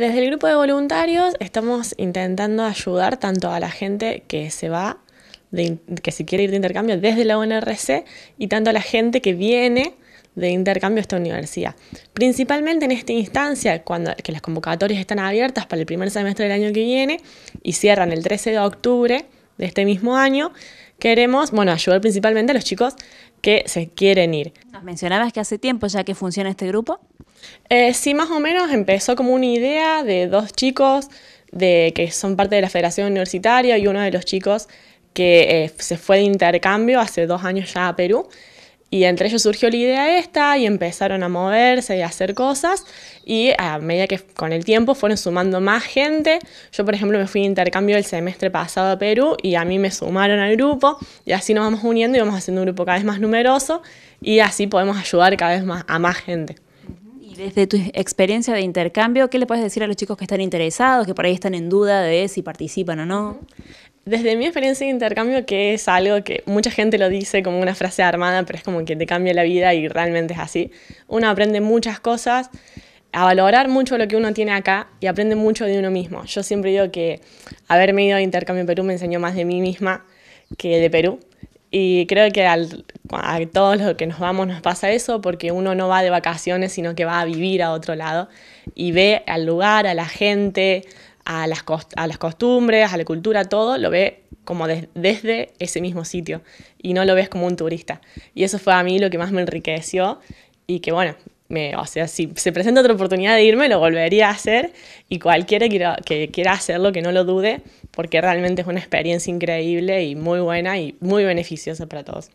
Desde el grupo de voluntarios estamos intentando ayudar tanto a la gente que se va, que se quiere ir de intercambio desde la UNRC, y tanto a la gente que viene de intercambio a esta universidad. Principalmente en esta instancia, cuando que las convocatorias están abiertas para el primer semestre del año que viene y cierran el 13 de octubre de este mismo año, queremos, bueno, ayudar principalmente a los chicos que se quieren ir. Nos mencionabas que hace tiempo ya que funciona este grupo. Eh, sí, más o menos empezó como una idea de dos chicos de, que son parte de la Federación Universitaria y uno de los chicos que eh, se fue de intercambio hace dos años ya a Perú. Y entre ellos surgió la idea esta y empezaron a moverse y a hacer cosas y a medida que con el tiempo fueron sumando más gente. Yo, por ejemplo, me fui de intercambio el semestre pasado a Perú y a mí me sumaron al grupo y así nos vamos uniendo y vamos haciendo un grupo cada vez más numeroso y así podemos ayudar cada vez más a más gente. Desde tu experiencia de intercambio, ¿qué le puedes decir a los chicos que están interesados, que por ahí están en duda de si participan o no? Desde mi experiencia de intercambio, que es algo que mucha gente lo dice como una frase armada, pero es como que te cambia la vida y realmente es así. Uno aprende muchas cosas, a valorar mucho lo que uno tiene acá y aprende mucho de uno mismo. Yo siempre digo que haberme ido a intercambio en Perú me enseñó más de mí misma que de Perú. Y creo que a todos los que nos vamos nos pasa eso porque uno no va de vacaciones, sino que va a vivir a otro lado y ve al lugar, a la gente, a las, a las costumbres, a la cultura, todo, lo ve como desde ese mismo sitio y no lo ves como un turista. Y eso fue a mí lo que más me enriqueció y que bueno, me, o sea, si se presenta otra oportunidad de irme, lo volvería a hacer y cualquiera que, que quiera hacerlo, que no lo dude, porque realmente es una experiencia increíble y muy buena y muy beneficiosa para todos.